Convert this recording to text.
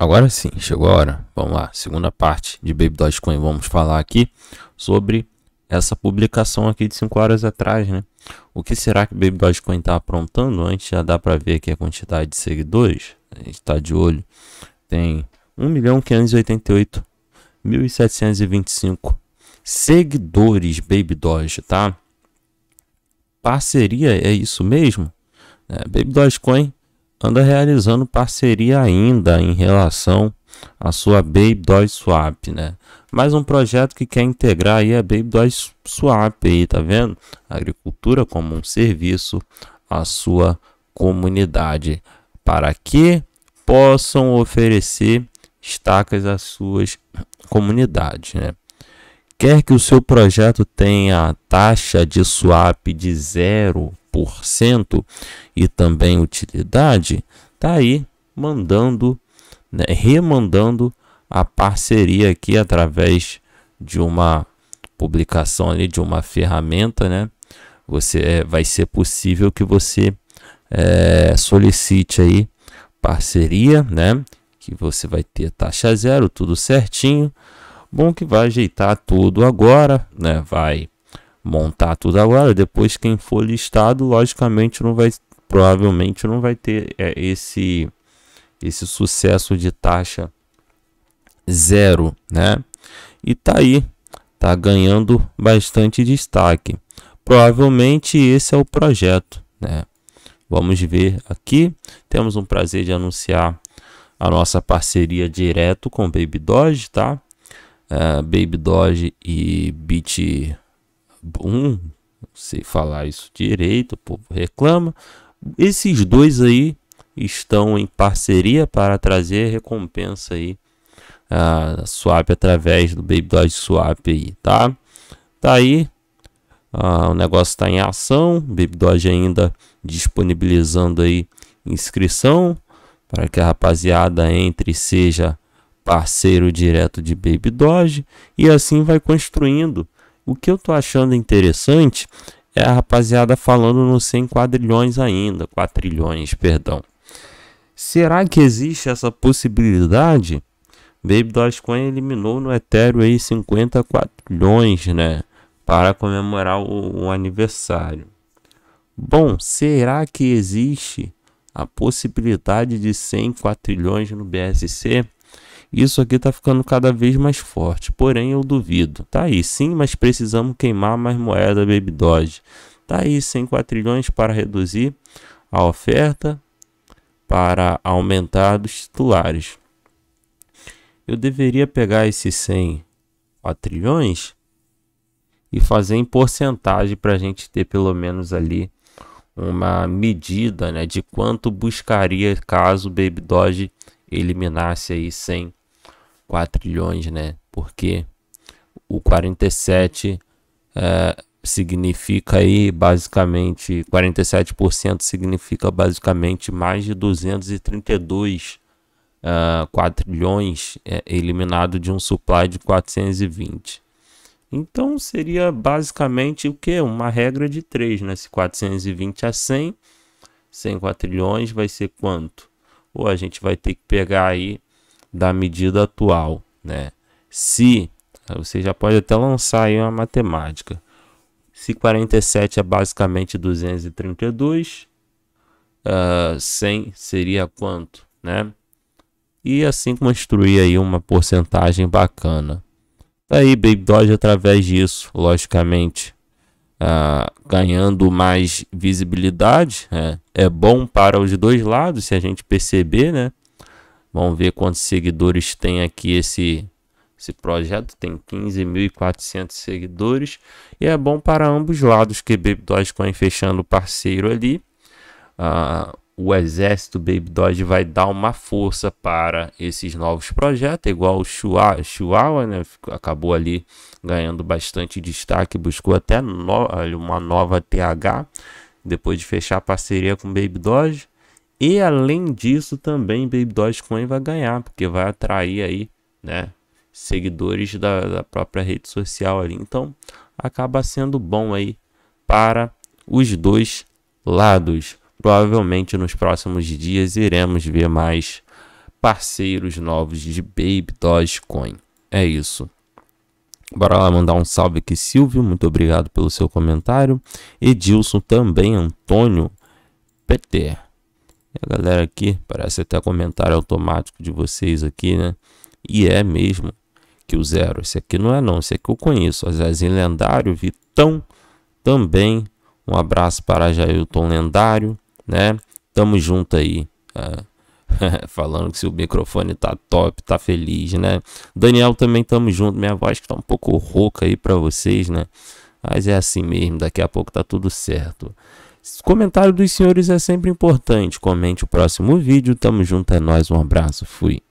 Agora sim, chegou a hora. Vamos lá, segunda parte de Baby Dogecoin. Vamos falar aqui sobre essa publicação aqui de 5 horas atrás, né? O que será que Baby Dogecoin está aprontando? Antes já dá para ver aqui a quantidade de seguidores. A gente está de olho. Tem 1.588.725 seguidores Baby Doge, tá? Parceria é isso mesmo? É, Baby Dogecoin anda realizando parceria ainda em relação à sua Baby Swap, né? Mais um projeto que quer integrar aí a Baby Swap aí, tá vendo? A agricultura como um serviço à sua comunidade, para que possam oferecer estacas às suas comunidades, né? Quer que o seu projeto tenha taxa de swap de zero e também utilidade, está aí mandando, né, remandando a parceria aqui através de uma publicação ali, de uma ferramenta, né? Você é, vai ser possível que você é, solicite aí parceria, né? Que você vai ter taxa zero, tudo certinho. Bom que vai ajeitar tudo agora, né? Vai montar tudo agora. Depois, quem for listado, logicamente, não vai, provavelmente não vai ter é, esse, esse sucesso de taxa zero, né? E tá aí, tá ganhando bastante destaque. Provavelmente esse é o projeto, né? Vamos ver aqui. Temos um prazer de anunciar a nossa parceria direto com Baby Doge, tá? Uh, Baby Doge e Bit um, se falar isso direito, o povo reclama. Esses dois aí estão em parceria para trazer recompensa aí a swap através do Baby Swap aí, tá? Tá aí, o negócio está em ação, Baby ainda disponibilizando aí inscrição para que a rapaziada entre e seja parceiro direto de Baby Doge e assim vai construindo o que eu tô achando interessante é a rapaziada falando nos 100 quadrilhões ainda, trilhões, perdão. Será que existe essa possibilidade? Baby Dogecoin eliminou no Ethereum aí 54 quadrilhões, né? Para comemorar o, o aniversário. Bom, será que existe a possibilidade de 100 quadrilhões no BSC? Isso aqui está ficando cada vez mais forte, porém eu duvido. Tá aí sim, mas precisamos queimar mais moeda Baby Doge. Tá aí 104 trilhões para reduzir a oferta, para aumentar dos titulares. Eu deveria pegar esses 100 quadrilhões e fazer em porcentagem para a gente ter pelo menos ali uma medida né, de quanto buscaria caso o Baby Doge eliminasse aí 100 4 trilhões, né? Porque o 47 é, significa aí basicamente 47% significa basicamente mais de 232 uh, 4 trilhões é, eliminado de um supply de 420. Então seria basicamente o que? Uma regra de 3, né? Se 420 a 100, 104 trilhões vai ser quanto? Ou a gente vai ter que pegar aí da medida atual, né? Se ah, você já pode até lançar aí uma matemática. Se 47 é basicamente 232, uh, 100 seria quanto, né? E assim construir aí uma porcentagem bacana. Tá aí Baby Doge através disso, logicamente, uh, ganhando mais visibilidade, né? é bom para os dois lados, se a gente perceber, né? Vamos ver quantos seguidores tem aqui esse, esse projeto. Tem 15.400 seguidores. E é bom para ambos lados que Baby Dogecoin fechando o parceiro ali. Uh, o exército Baby Doge vai dar uma força para esses novos projetos, igual o Chihuahua, Chihuahua né? acabou ali ganhando bastante destaque, buscou até no, uma nova TH, depois de fechar parceria com Baby Doge. E além disso também Baby Dogecoin vai ganhar, porque vai atrair aí, né, seguidores da, da própria rede social ali. Então acaba sendo bom aí para os dois lados. Provavelmente nos próximos dias iremos ver mais parceiros novos de Baby Dogecoin. É isso. Bora lá mandar um salve aqui, Silvio. Muito obrigado pelo seu comentário. Edilson também, Antônio Peter. E a galera aqui, parece até comentário automático de vocês aqui, né? E é mesmo que o Zero, esse aqui não é não, esse aqui eu conheço. O Zezinho Lendário, Vitão também. Um abraço para Jailton Lendário, né? Tamo junto aí. É. falando que se o microfone tá top, tá feliz, né? Daniel também tamo junto, minha voz que tá um pouco rouca aí para vocês, né? Mas é assim mesmo, daqui a pouco tá tudo certo. Comentário dos senhores é sempre importante. Comente o próximo vídeo. Tamo junto, é nóis. Um abraço, fui.